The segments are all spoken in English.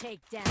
Take down.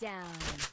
down.